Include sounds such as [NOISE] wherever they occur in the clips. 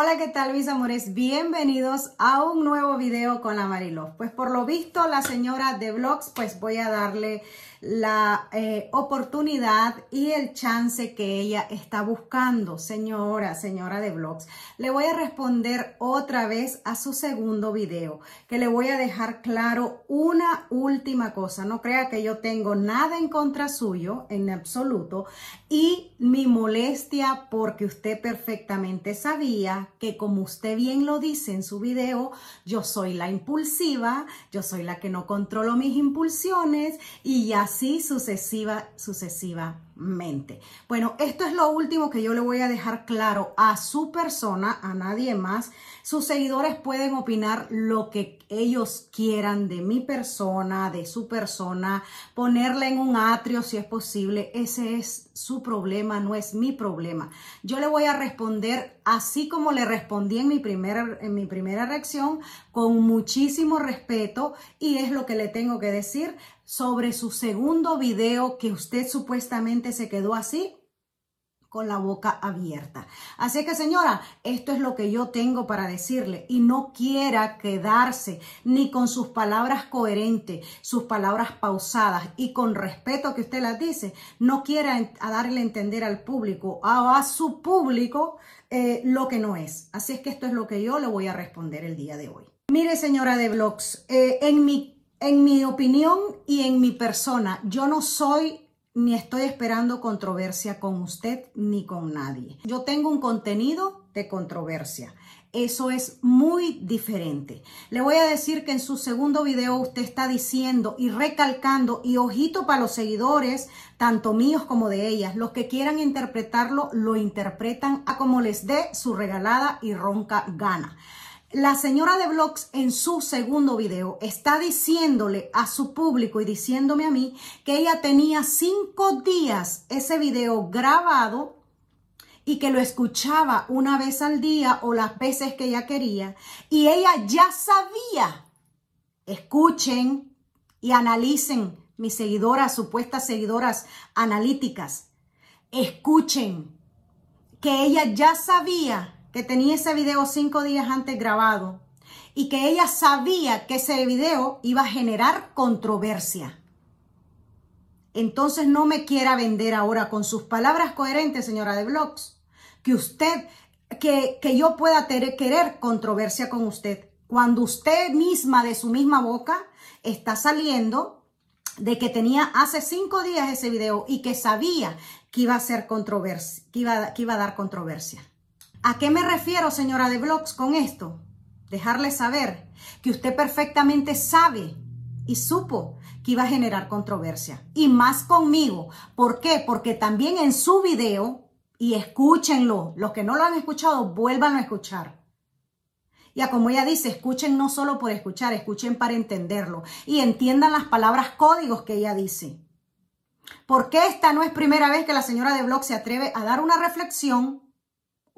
Hola, ¿qué tal mis amores? Bienvenidos a un nuevo video con la Pues por lo visto, la señora de Vlogs, pues voy a darle la eh, oportunidad y el chance que ella está buscando, señora, señora de blogs. Le voy a responder otra vez a su segundo video, que le voy a dejar claro una última cosa. No crea que yo tengo nada en contra suyo, en absoluto, y mi molestia porque usted perfectamente sabía que como usted bien lo dice en su video, yo soy la impulsiva, yo soy la que no controlo mis impulsiones y ya así sucesiva, sucesivamente. Bueno, esto es lo último que yo le voy a dejar claro a su persona, a nadie más. Sus seguidores pueden opinar lo que ellos quieran de mi persona, de su persona, ponerle en un atrio si es posible. Ese es su problema, no es mi problema. Yo le voy a responder así como le respondí en mi primera, en mi primera reacción, con muchísimo respeto y es lo que le tengo que decir sobre su segundo video que usted supuestamente se quedó así con la boca abierta. Así que señora, esto es lo que yo tengo para decirle y no quiera quedarse ni con sus palabras coherentes, sus palabras pausadas y con respeto que usted las dice, no quiera a darle a entender al público, a, a su público, eh, lo que no es. Así es que esto es lo que yo le voy a responder el día de hoy. Mire señora de Vlogs, eh, en mi en mi opinión y en mi persona, yo no soy ni estoy esperando controversia con usted ni con nadie. Yo tengo un contenido de controversia. Eso es muy diferente. Le voy a decir que en su segundo video usted está diciendo y recalcando, y ojito para los seguidores, tanto míos como de ellas, los que quieran interpretarlo, lo interpretan a como les dé su regalada y ronca gana. La señora de Vlogs en su segundo video está diciéndole a su público y diciéndome a mí que ella tenía cinco días ese video grabado y que lo escuchaba una vez al día o las veces que ella quería y ella ya sabía. Escuchen y analicen mis seguidoras, supuestas seguidoras analíticas. Escuchen que ella ya sabía que tenía ese video cinco días antes grabado y que ella sabía que ese video iba a generar controversia. Entonces no me quiera vender ahora con sus palabras coherentes, señora de Blogs, que usted, que, que yo pueda tener querer controversia con usted, cuando usted misma de su misma boca está saliendo de que tenía hace cinco días ese video y que sabía que iba a ser controversia, que iba, que iba a dar controversia. ¿A qué me refiero, señora de Blogs, con esto? Dejarle saber que usted perfectamente sabe y supo que iba a generar controversia. Y más conmigo. ¿Por qué? Porque también en su video, y escúchenlo, los que no lo han escuchado, vuelvan a escuchar. Ya como ella dice, escuchen no solo por escuchar, escuchen para entenderlo y entiendan las palabras códigos que ella dice. Porque esta no es primera vez que la señora de Blog se atreve a dar una reflexión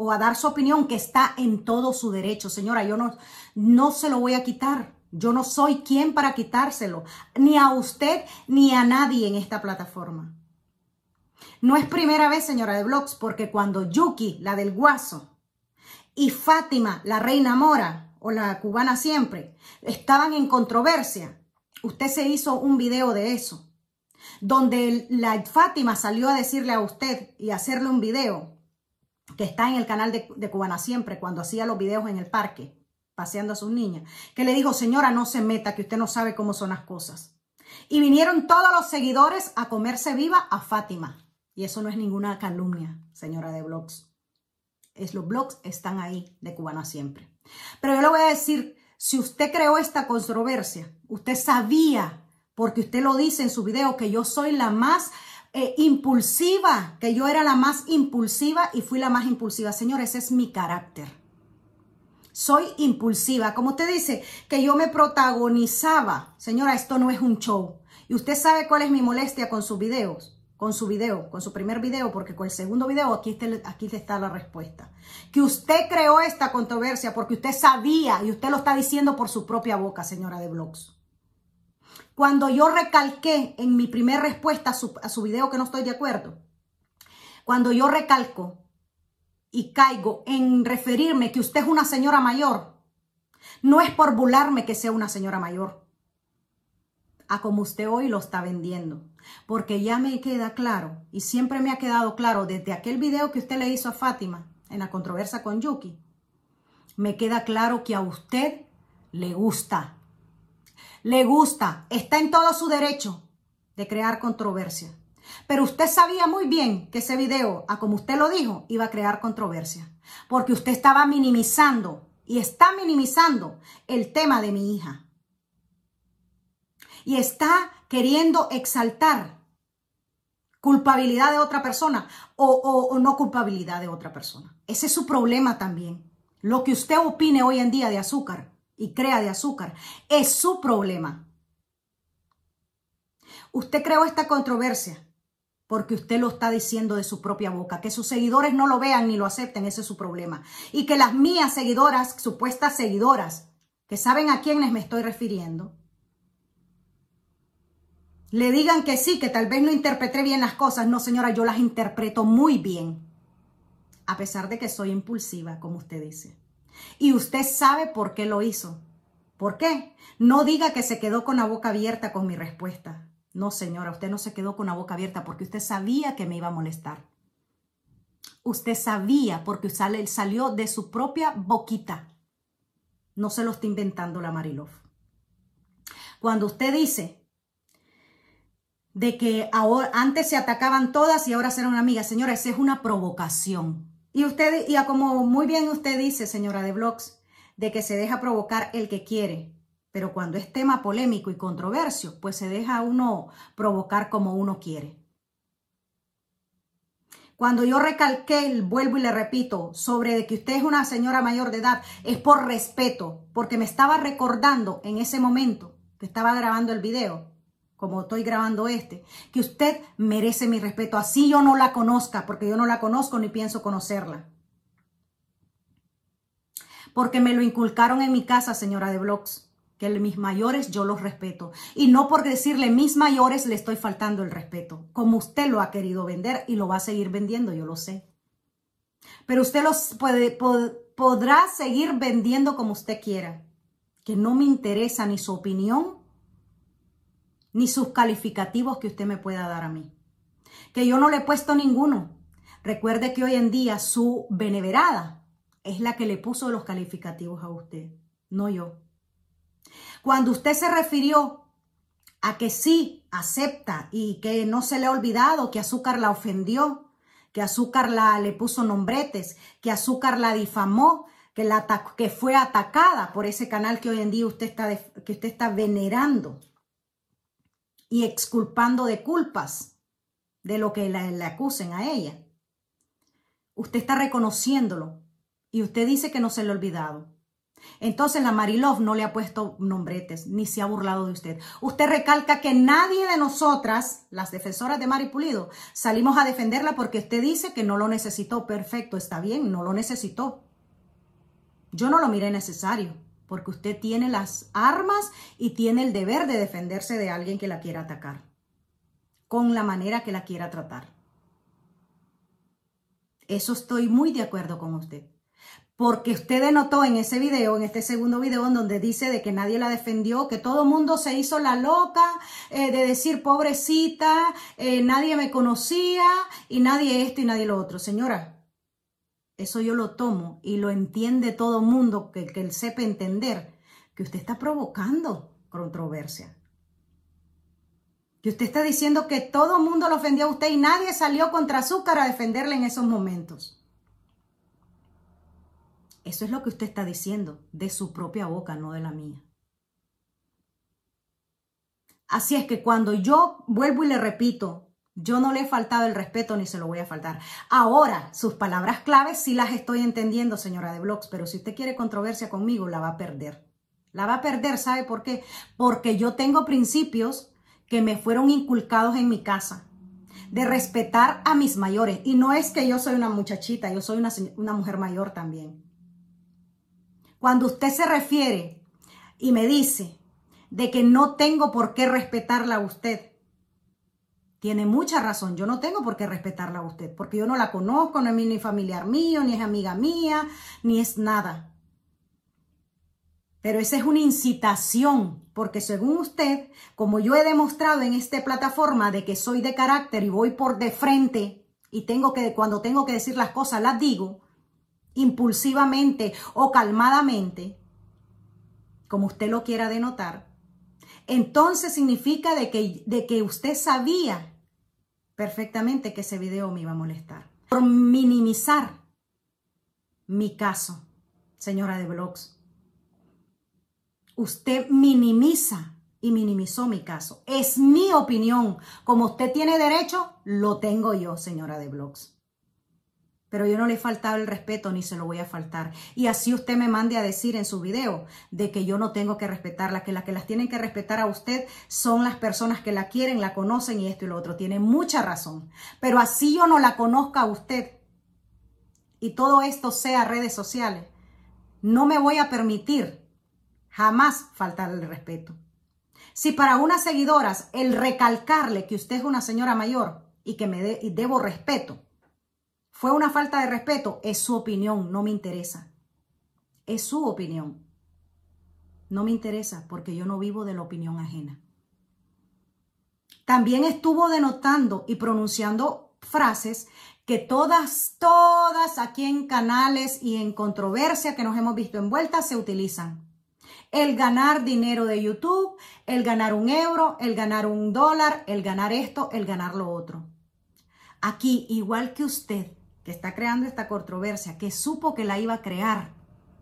o a dar su opinión, que está en todo su derecho. Señora, yo no, no se lo voy a quitar. Yo no soy quien para quitárselo, ni a usted ni a nadie en esta plataforma. No es primera vez, señora de Blogs, porque cuando Yuki, la del Guaso, y Fátima, la reina mora, o la cubana siempre, estaban en controversia, usted se hizo un video de eso, donde la Fátima salió a decirle a usted y hacerle un video que está en el canal de, Cubana Siempre, cuando hacía los videos en el parque, paseando a sus niñas, que le dijo, señora, no se meta, que usted no sabe cómo son las cosas. Y vinieron todos los seguidores a comerse viva a Fátima. Y eso no es ninguna calumnia, señora de blogs. Es los blogs están ahí de Cubana Siempre. Pero yo le voy a decir, si usted creó esta controversia, usted sabía, porque usted lo dice en su video, que yo soy la más eh, impulsiva, que yo era la más impulsiva y fui la más impulsiva. señora ese es mi carácter. Soy impulsiva. Como usted dice, que yo me protagonizaba. Señora, esto no es un show. Y usted sabe cuál es mi molestia con sus videos con su video, con su primer video, porque con el segundo video aquí, aquí está la respuesta. Que usted creó esta controversia porque usted sabía y usted lo está diciendo por su propia boca, señora de Blogs. Cuando yo recalqué en mi primera respuesta a su, video que no estoy de acuerdo, cuando yo recalco y caigo en referirme que usted es una señora mayor, no es por burlarme que sea una señora mayor, a como usted hoy lo está vendiendo. Porque ya me queda claro, y siempre me ha quedado claro desde aquel video que usted le hizo a Fátima en la controversia con Yuki, me queda claro que a usted le gusta le gusta, está en todo su derecho de crear controversia. Pero usted sabía muy bien que ese video, a como usted lo dijo, iba a crear controversia. Porque usted estaba minimizando y está minimizando el tema de mi hija. Y está queriendo exaltar culpabilidad de otra persona o, o no culpabilidad de otra persona. Ese es su problema también. Lo que usted opine hoy en día de azúcar y crea de azúcar. Es su problema. Usted creó esta controversia porque usted lo está diciendo de su propia boca. Que sus seguidores no lo vean ni lo acepten, ese es su problema. Y que las mías seguidoras, supuestas seguidoras, que saben a quiénes me estoy refiriendo, le digan que sí, que tal vez no interpreté bien las cosas. No, señora, yo las interpreto muy bien, a pesar de que soy impulsiva, como usted dice. Y usted sabe por qué lo hizo. ¿Por qué? No diga que se quedó con la boca abierta con mi respuesta. No, señora, usted no se quedó con la boca abierta porque usted sabía que me iba a molestar. Usted sabía porque salió de su propia boquita. No se lo está inventando la Marilov. Cuando usted dice de que antes se atacaban todas y ahora serán amigas, señora, esa es una provocación. Y usted, y como muy bien usted dice, señora de Blogs, de que se deja provocar el que quiere, pero cuando es tema polémico y controversio, pues se deja uno provocar como uno quiere. Cuando yo recalqué, vuelvo y le repito, sobre de que usted es una señora mayor de edad, es por respeto, porque me estaba recordando en ese momento que estaba grabando el video, como estoy grabando este, que usted merece mi respeto, así yo no la conozca, porque yo no la conozco ni pienso conocerla. Porque me lo inculcaron en mi casa, señora de Blogs, que mis mayores yo los respeto. Y no por decirle mis mayores le estoy faltando el respeto, como usted lo ha querido vender y lo va a seguir vendiendo, yo lo sé. Pero usted los puede, podrá seguir vendiendo como usted quiera, que no me interesa ni su opinión ni sus calificativos que usted me pueda dar a mí. Que yo no le he puesto ninguno. Recuerde que hoy en día su beneverada es la que le puso los calificativos a usted, no yo. Cuando usted se refirió a que sí acepta y que no se le ha olvidado que Azúcar la ofendió, que Azúcar la, le puso nombretes, que Azúcar la difamó, que, la, que fue atacada por ese canal que hoy en día usted está, que usted está venerando y exculpando de culpas de lo que le acusen a ella. Usted está reconociéndolo y usted dice que no se le ha olvidado. Entonces la Marilov no le ha puesto nombretes ni se ha burlado de usted. Usted recalca que nadie de nosotras, las defensoras de Mari Pulido, salimos a defenderla porque usted dice que no lo necesitó. Perfecto, está bien, no lo necesitó. Yo no lo miré necesario porque usted tiene las armas y tiene el deber de defenderse de alguien que la quiera atacar, con la manera que la quiera tratar. Eso estoy muy de acuerdo con usted. Porque usted denotó en ese video, en este segundo video, en donde dice de que nadie la defendió, que todo el mundo se hizo la loca eh, de decir, pobrecita, eh, nadie me conocía y nadie esto y nadie lo otro. Señora, eso yo lo tomo y lo entiende todo mundo, que, él sepa entender que usted está provocando controversia. Que usted está diciendo que todo mundo lo ofendió a usted y nadie salió contra Azúcar a defenderle en esos momentos. Eso es lo que usted está diciendo de su propia boca, no de la mía. Así es que cuando yo vuelvo y le repito, yo no le he faltado el respeto ni se lo voy a faltar. Ahora, sus palabras claves sí las estoy entendiendo, señora de Blogs, pero si usted quiere controversia conmigo, la va a perder. La va a perder, ¿sabe por qué? Porque yo tengo principios que me fueron inculcados en mi casa, de respetar a mis mayores. Y no es que yo soy una muchachita, yo soy una, una mujer mayor también. Cuando usted se refiere y me dice de que no tengo por qué respetarla a usted, tiene mucha razón. Yo no tengo por qué respetarla a usted, porque yo no la conozco, no es ni familiar mío, ni es amiga mía, ni es nada. Pero esa es una incitación, porque según usted, como yo he demostrado en esta plataforma de que soy de carácter y voy por de frente y tengo que cuando tengo que decir las cosas las digo impulsivamente o calmadamente, como usted lo quiera denotar, entonces significa de que, de que usted sabía perfectamente que ese video me iba a molestar. Por minimizar mi caso, señora de blogs. Usted minimiza y minimizó mi caso. Es mi opinión. Como usted tiene derecho, lo tengo yo, señora de blogs pero yo no le he faltado el respeto ni se lo voy a faltar. Y así usted me mande a decir en su video de que yo no tengo que respetarla, que las que las tienen que respetar a usted son las personas que la quieren, la conocen y esto y lo otro. Tiene mucha razón, pero así yo no la conozca a usted y todo esto sea redes sociales, no me voy a permitir jamás faltar el respeto. Si para unas seguidoras el recalcarle que usted es una señora mayor y que me debo respeto, ¿Fue una falta de respeto? Es su opinión, no me interesa. Es su opinión. No me interesa porque yo no vivo de la opinión ajena. También estuvo denotando y pronunciando frases que todas, todas aquí en canales y en controversia que nos hemos visto envueltas se utilizan. El ganar dinero de YouTube, el ganar un euro, el ganar un dólar, el ganar esto, el ganar lo otro. Aquí, igual que usted, está creando esta controversia, que supo que la iba a crear,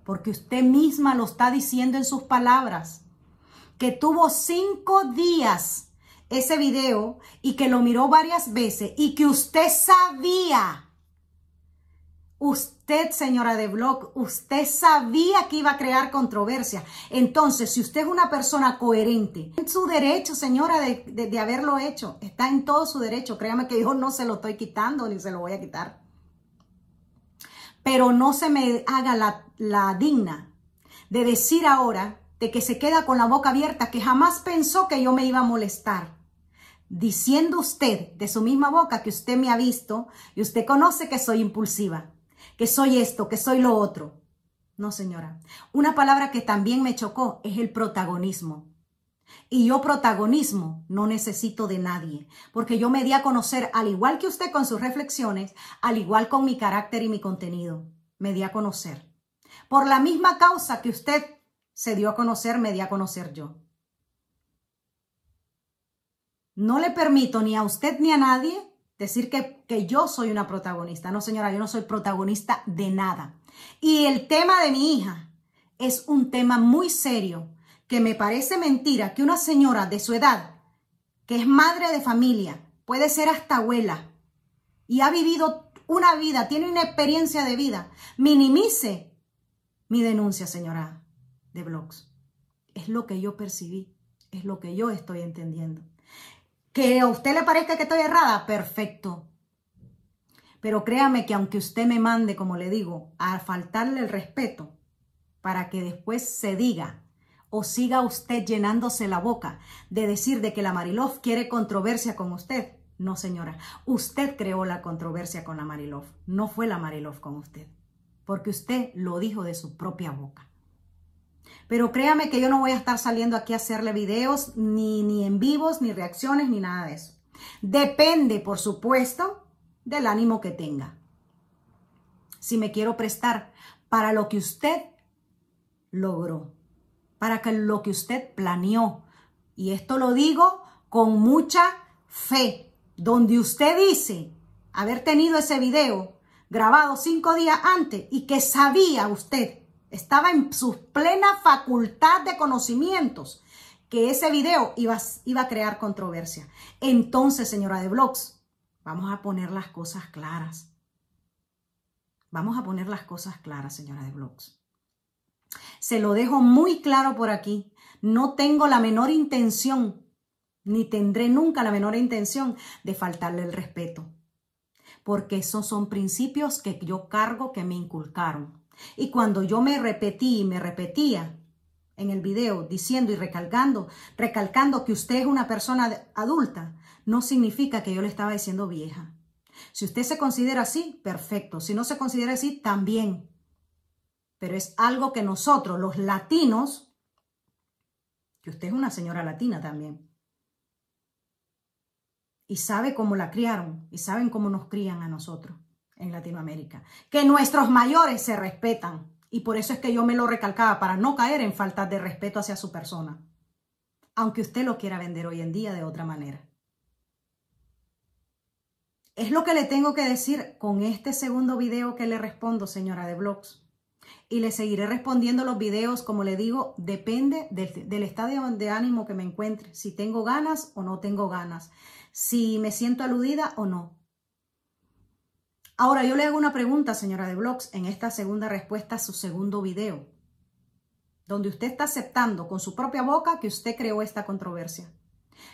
porque usted misma lo está diciendo en sus palabras, que tuvo cinco días ese video y que lo miró varias veces y que usted sabía, usted señora de blog, usted sabía que iba a crear controversia. Entonces, si usted es una persona coherente, en su derecho señora de, de haberlo hecho, está en todo su derecho, créame que yo no se lo estoy quitando ni se lo voy a quitar pero no se me haga la, digna de decir ahora de que se queda con la boca abierta, que jamás pensó que yo me iba a molestar. Diciendo usted de su misma boca que usted me ha visto y usted conoce que soy impulsiva, que soy esto, que soy lo otro. No, señora. Una palabra que también me chocó es el protagonismo. Y yo protagonismo no necesito de nadie, porque yo me di a conocer, al igual que usted con sus reflexiones, al igual con mi carácter y mi contenido, me di a conocer. Por la misma causa que usted se dio a conocer, me di a conocer yo. No le permito ni a usted ni a nadie decir que, que yo soy una protagonista. No, señora, yo no soy protagonista de nada. Y el tema de mi hija es un tema muy serio que me parece mentira que una señora de su edad, que es madre de familia, puede ser hasta abuela y ha vivido una vida, tiene una experiencia de vida, minimice mi denuncia, señora de blogs. Es lo que yo percibí, es lo que yo estoy entendiendo. Que a usted le parezca que estoy errada, perfecto. Pero créame que aunque usted me mande, como le digo, a faltarle el respeto, para que después se diga o siga usted llenándose la boca de decir de que la Marilov quiere controversia con usted. No, señora, usted creó la controversia con la Marilov, no fue la Marilov con usted, porque usted lo dijo de su propia boca. Pero créame que yo no voy a estar saliendo aquí a hacerle videos, ni, ni en vivos, ni reacciones, ni nada de eso. Depende, por supuesto, del ánimo que tenga. Si me quiero prestar para lo que usted logró para que lo que usted planeó, y esto lo digo con mucha fe, donde usted dice haber tenido ese video grabado cinco días antes y que sabía usted, estaba en su plena facultad de conocimientos, que ese video iba, iba a crear controversia. Entonces, señora de Blogs, vamos a poner las cosas claras. Vamos a poner las cosas claras, señora de Blogs. Se lo dejo muy claro por aquí. No tengo la menor intención, ni tendré nunca la menor intención de faltarle el respeto, porque esos son principios que yo cargo, que me inculcaron. Y cuando yo me repetí y me repetía en el video diciendo y recalcando, recalcando que usted es una persona adulta, no significa que yo le estaba diciendo vieja. Si usted se considera así, perfecto. Si no se considera así, también pero es algo que nosotros, los latinos, que usted es una señora latina también, y sabe cómo la criaron, y saben cómo nos crían a nosotros en Latinoamérica, que nuestros mayores se respetan, y por eso es que yo me lo recalcaba, para no caer en falta de respeto hacia su persona, aunque usted lo quiera vender hoy en día de otra manera. Es lo que le tengo que decir con este segundo video que le respondo, señora de Blogs y le seguiré respondiendo los videos. Como le digo, depende del, estado de ánimo que me encuentre, si tengo ganas o no tengo ganas, si me siento aludida o no. Ahora yo le hago una pregunta, señora de Blogs, en esta segunda respuesta a su segundo video, donde usted está aceptando con su propia boca que usted creó esta controversia.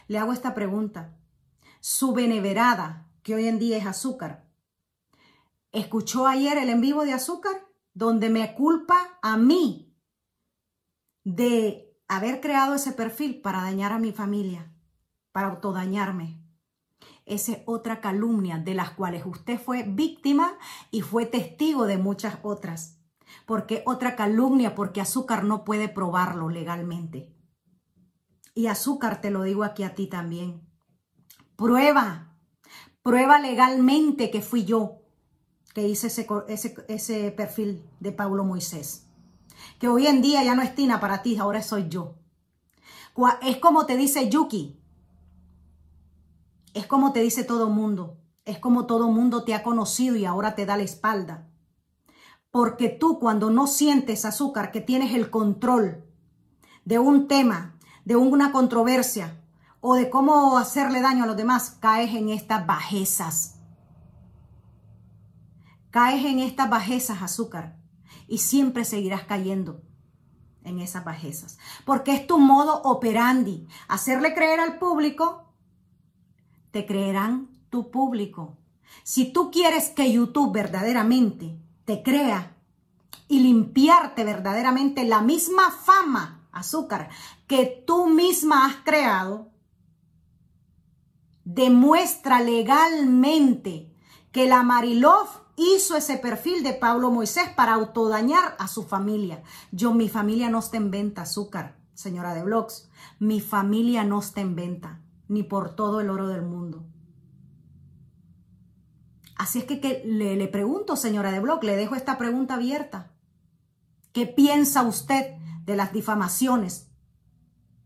Le hago esta pregunta. Su beneverada, que hoy en día es azúcar, ¿escuchó ayer el en vivo de azúcar? donde me culpa a mí de haber creado ese perfil para dañar a mi familia, para autodañarme. Esa es otra calumnia de las cuales usted fue víctima y fue testigo de muchas otras. Porque otra calumnia, porque azúcar no puede probarlo legalmente. Y azúcar te lo digo aquí a ti también. Prueba, prueba legalmente que fui yo, que hice ese, ese perfil de Pablo Moisés. Que hoy en día ya no es Tina para ti, ahora soy yo. Es como te dice Yuki. Es como te dice todo mundo. Es como todo mundo te ha conocido y ahora te da la espalda. Porque tú cuando no sientes azúcar, que tienes el control de un tema, de una controversia o de cómo hacerle daño a los demás, caes en estas bajezas. Caes en estas bajezas, azúcar, y siempre seguirás cayendo en esas bajezas, porque es tu modo operandi, hacerle creer al público, te creerán tu público. Si tú quieres que YouTube verdaderamente te crea y limpiarte verdaderamente la misma fama, azúcar, que tú misma has creado, demuestra legalmente que la Marilov hizo ese perfil de Pablo Moisés para autodañar a su familia. Yo, mi familia no está en venta, azúcar, señora de blogs. Mi familia no está en venta, ni por todo el oro del mundo. Así es que, le, pregunto, señora de blog, le dejo esta pregunta abierta. ¿Qué piensa usted de las difamaciones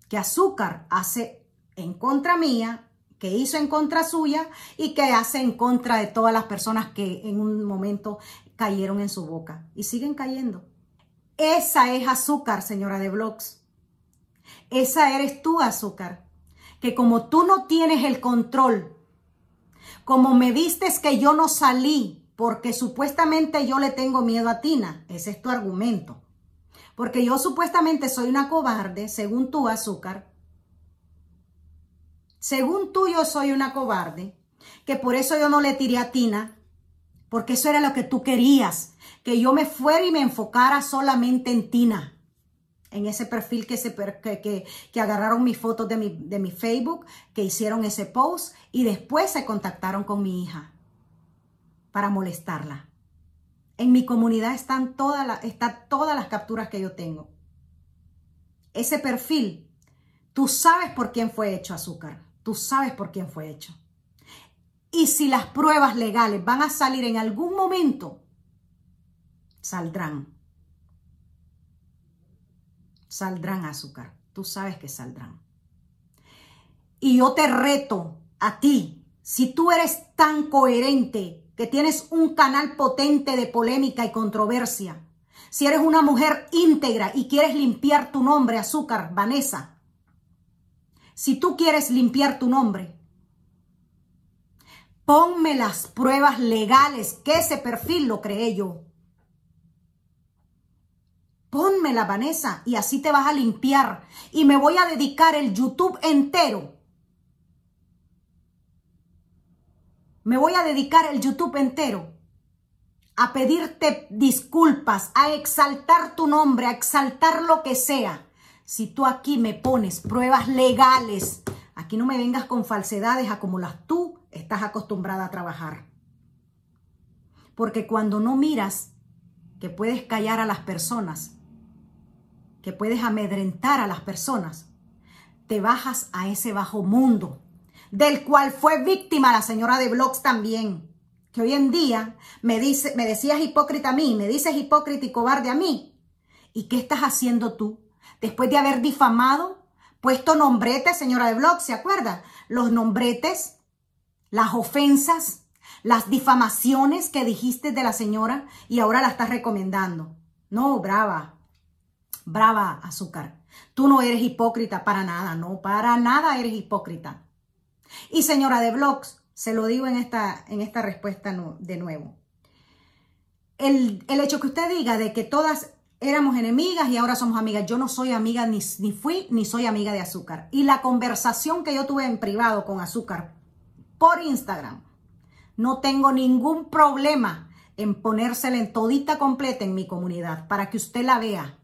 que Azúcar hace en contra mía que hizo en contra suya y que hace en contra de todas las personas que en un momento cayeron en su boca y siguen cayendo. Esa es azúcar, señora de Blogs. Esa eres tú, azúcar. Que como tú no tienes el control, como me vistes que yo no salí porque supuestamente yo le tengo miedo a Tina, ese es tu argumento. Porque yo supuestamente soy una cobarde, según tú, azúcar, según tú yo soy una cobarde, que por eso yo no le tiré a Tina, porque eso era lo que tú querías, que yo me fuera y me enfocara solamente en Tina en ese perfil que, se, que, que, agarraron mis fotos de mi, de mi, Facebook, que hicieron ese post y después se contactaron con mi hija para molestarla. En mi comunidad están, están todas las capturas que yo tengo. Ese perfil, tú sabes por quién fue hecho azúcar tú sabes por quién fue hecho. Y si las pruebas legales van a salir en algún momento, saldrán. Saldrán azúcar. Tú sabes que saldrán. Y yo te reto a ti, si tú eres tan coherente, que tienes un canal potente de polémica y controversia, si eres una mujer íntegra y quieres limpiar tu nombre, azúcar, Vanessa, si tú quieres limpiar tu nombre, ponme las pruebas legales que ese perfil lo creé yo. la Vanessa, y así te vas a limpiar. Y me voy a dedicar el YouTube entero. Me voy a dedicar el YouTube entero a pedirte disculpas, a exaltar tu nombre, a exaltar lo que sea. Si tú aquí me pones pruebas legales, aquí no me vengas con falsedades a como las tú estás acostumbrada a trabajar. Porque cuando no miras que puedes callar a las personas, que puedes amedrentar a las personas, te bajas a ese bajo mundo, del cual fue víctima la señora de Blogs también, que hoy en día me, dice, me decías hipócrita a mí, me dices hipócrita y cobarde a mí. ¿Y qué estás haciendo tú? después de haber difamado, puesto nombretes, señora de blogs, ¿se acuerda? Los nombretes, las ofensas, las difamaciones que dijiste de la señora y ahora la estás recomendando. No, brava, brava, azúcar. Tú no eres hipócrita para nada, no, para nada eres hipócrita. Y señora de blogs, se lo digo en esta, en esta respuesta de nuevo. El, el hecho que usted diga de que todas éramos enemigas y ahora somos amigas. Yo no soy amiga, ni, ni, fui, ni soy amiga de Azúcar. Y la conversación que yo tuve en privado con Azúcar por Instagram, no tengo ningún problema en ponérsela en todita completa en mi comunidad para que usted la vea.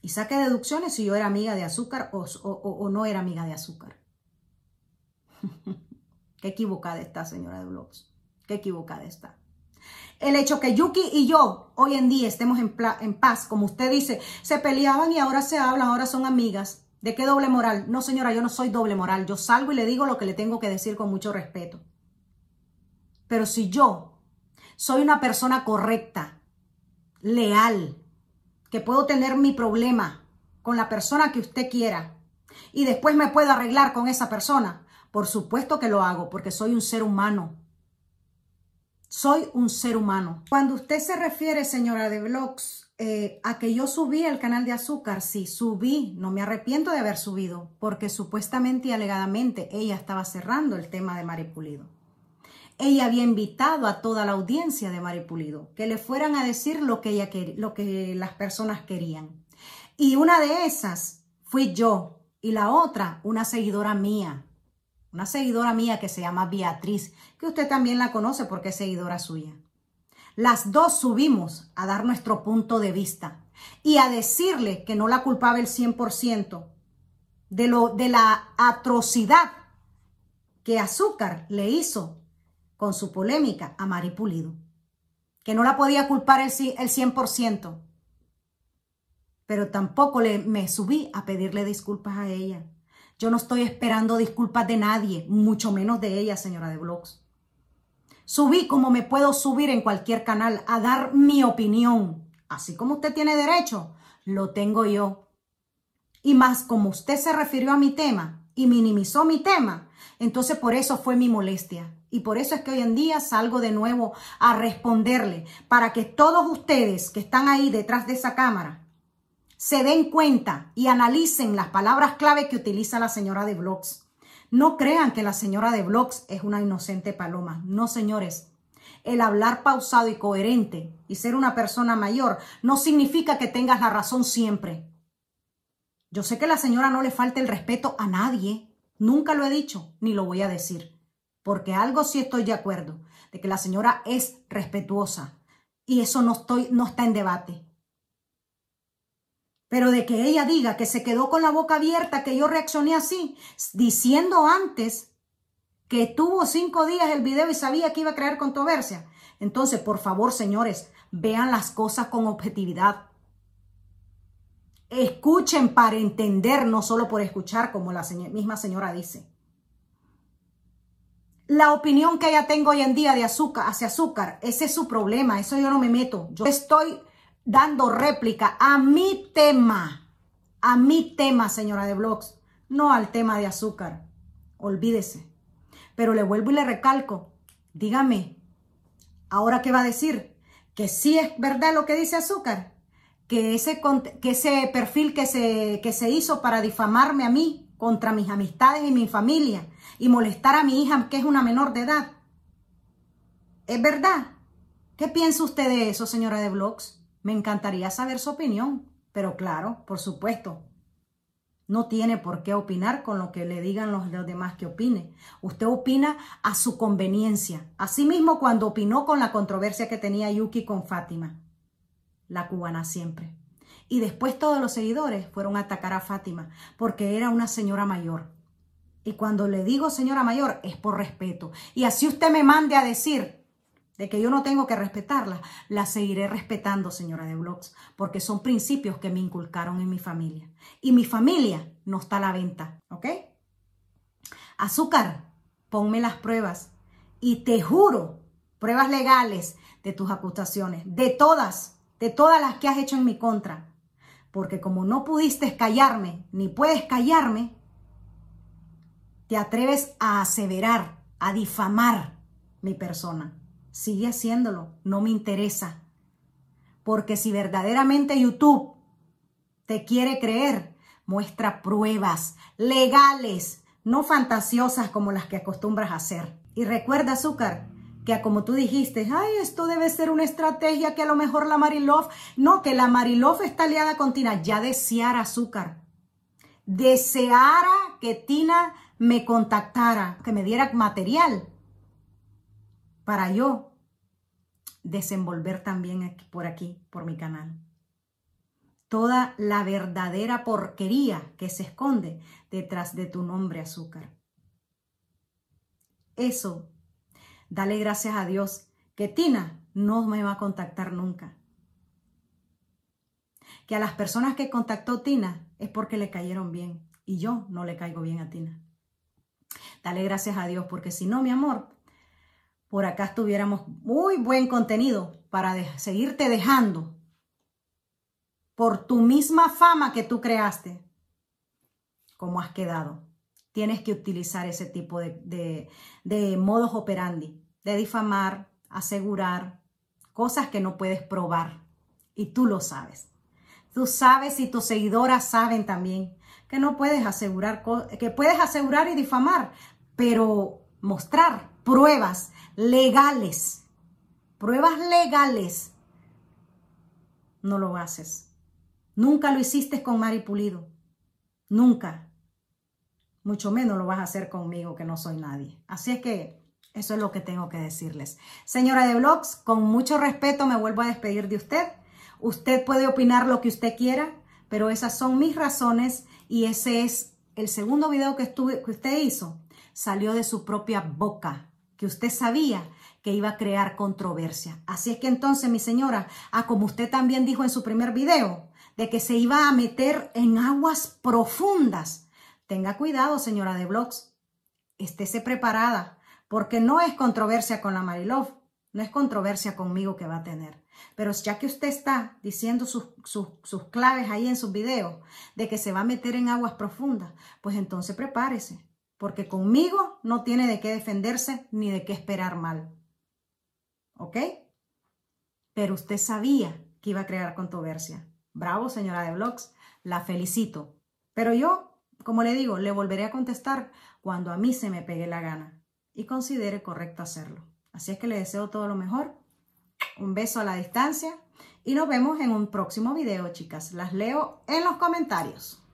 Y saque deducciones si yo era amiga de Azúcar o, o no era amiga de Azúcar. [LAUGHS] Qué equivocada está, señora de Blogs. Qué equivocada está. El hecho que Yuki y yo hoy en día estemos en, en paz, como usted dice, se peleaban y ahora se hablan, ahora son amigas. ¿De qué doble moral? No, señora, yo no soy doble moral. Yo salgo y le digo lo que le tengo que decir con mucho respeto. Pero si yo soy una persona correcta, leal, que puedo tener mi problema con la persona que usted quiera y después me puedo arreglar con esa persona, por supuesto que lo hago porque soy un ser humano soy un ser humano. Cuando usted se refiere, señora de Vlogs, eh, a que yo subí el canal de azúcar, sí, subí, no me arrepiento de haber subido, porque supuestamente y alegadamente ella estaba cerrando el tema de Mari Pulido. Ella había invitado a toda la audiencia de Mari Pulido que le fueran a decir lo que, ella lo que las personas querían. Y una de esas fui yo y la otra una seguidora mía, una seguidora mía que se llama Beatriz, que usted también la conoce porque es seguidora suya. Las dos subimos a dar nuestro punto de vista y a decirle que no la culpaba el 100% de, lo, de la atrocidad que Azúcar le hizo con su polémica a Mari Pulido, que no la podía culpar el, el 100%, pero tampoco le, me subí a pedirle disculpas a ella. Yo no estoy esperando disculpas de nadie, mucho menos de ella, señora de Blogs. Subí como me puedo subir en cualquier canal a dar mi opinión. Así como usted tiene derecho, lo tengo yo. Y más como usted se refirió a mi tema y minimizó mi tema, entonces por eso fue mi molestia. Y por eso es que hoy en día salgo de nuevo a responderle para que todos ustedes que están ahí detrás de esa cámara se den cuenta y analicen las palabras clave que utiliza la señora de blogs. No crean que la señora de blogs es una inocente paloma. No, señores. El hablar pausado y coherente y ser una persona mayor no significa que tengas la razón siempre. Yo sé que la señora no le falta el respeto a nadie. Nunca lo he dicho ni lo voy a decir. Porque algo sí estoy de acuerdo, de que la señora es respetuosa. Y eso no, estoy, no está en debate. Pero de que ella diga que se quedó con la boca abierta, que yo reaccioné así, diciendo antes que tuvo cinco días el video y sabía que iba a crear controversia. Entonces, por favor, señores, vean las cosas con objetividad. Escuchen para entender, no solo por escuchar, como la misma señora dice. La opinión que ella tengo hoy en día de azúcar hacia azúcar, ese es su problema, eso yo no me meto. Yo estoy dando réplica a mi tema, a mi tema, señora de blogs, no al tema de azúcar. Olvídese. Pero le vuelvo y le recalco, dígame, ¿ahora qué va a decir? ¿Que sí es verdad lo que dice azúcar? ¿Que ese, que ese perfil que se, se hizo para difamarme a mí contra mis amistades y mi familia y molestar a mi hija que es una menor de edad? ¿Es verdad? ¿Qué piensa usted de eso, señora de blogs? Me encantaría saber su opinión, pero claro, por supuesto, no tiene por qué opinar con lo que le digan los, demás que opine. Usted opina a su conveniencia. Asimismo, cuando opinó con la controversia que tenía Yuki con Fátima, la cubana siempre. Y después todos los seguidores fueron a atacar a Fátima porque era una señora mayor. Y cuando le digo señora mayor es por respeto. Y así usted me mande a decir de que yo no tengo que respetarla la seguiré respetando, señora de Blogs, porque son principios que me inculcaron en mi familia. Y mi familia no está a la venta, ¿ok? Azúcar, ponme las pruebas y te juro, pruebas legales de tus acusaciones, de todas, de todas las que has hecho en mi contra, porque como no pudiste callarme, ni puedes callarme, te atreves a aseverar, a difamar mi persona sigue haciéndolo, no me interesa. Porque si verdaderamente YouTube te quiere creer, muestra pruebas legales, no fantasiosas como las que acostumbras a hacer. Y recuerda, Azúcar, que como tú dijiste, ay, esto debe ser una estrategia que a lo mejor la Marilov, no, que la Marilov está aliada con Tina, ya deseara Azúcar, deseara que Tina me contactara, que me diera material para yo desenvolver también por aquí, por mi canal. Toda la verdadera porquería que se esconde detrás de tu nombre azúcar. Eso, dale gracias a Dios que Tina no me va a contactar nunca. Que a las personas que contactó Tina es porque le cayeron bien y yo no le caigo bien a Tina. Dale gracias a Dios porque si no, mi amor, por acá estuviéramos muy buen contenido para seguirte dejando por tu misma fama que tú creaste, como has quedado. Tienes que utilizar ese tipo de, de, de modos operandi, de difamar, asegurar, cosas que no puedes probar. Y tú lo sabes. Tú sabes y tus seguidoras saben también que no puedes asegurar, que puedes asegurar y difamar, pero mostrar pruebas legales, pruebas legales, no lo haces. Nunca lo hiciste con Mari Pulido. Nunca. Mucho menos lo vas a hacer conmigo, que no soy nadie. Así es que eso es lo que tengo que decirles. Señora de Blogs, con mucho respeto me vuelvo a despedir de usted. Usted puede opinar lo que usted quiera, pero esas son mis razones y ese es el segundo video que, que usted hizo. Salió de su propia boca que usted sabía que iba a crear controversia. Así es que entonces, mi señora, a ah, como usted también dijo en su primer video, de que se iba a meter en aguas profundas. Tenga cuidado, señora de blogs. Estése preparada, porque no es controversia con la Marilov, no es controversia conmigo que va a tener. Pero ya que usted está diciendo sus, sus, claves ahí en sus videos de que se va a meter en aguas profundas, pues entonces prepárese porque conmigo no tiene de qué defenderse ni de qué esperar mal. ¿Ok? Pero usted sabía que iba a crear controversia. Bravo, señora de vlogs. la felicito. Pero yo, como le digo, le volveré a contestar cuando a mí se me pegue la gana y considere correcto hacerlo. Así es que le deseo todo lo mejor. Un beso a la distancia y nos vemos en un próximo video, chicas. Las leo en los comentarios.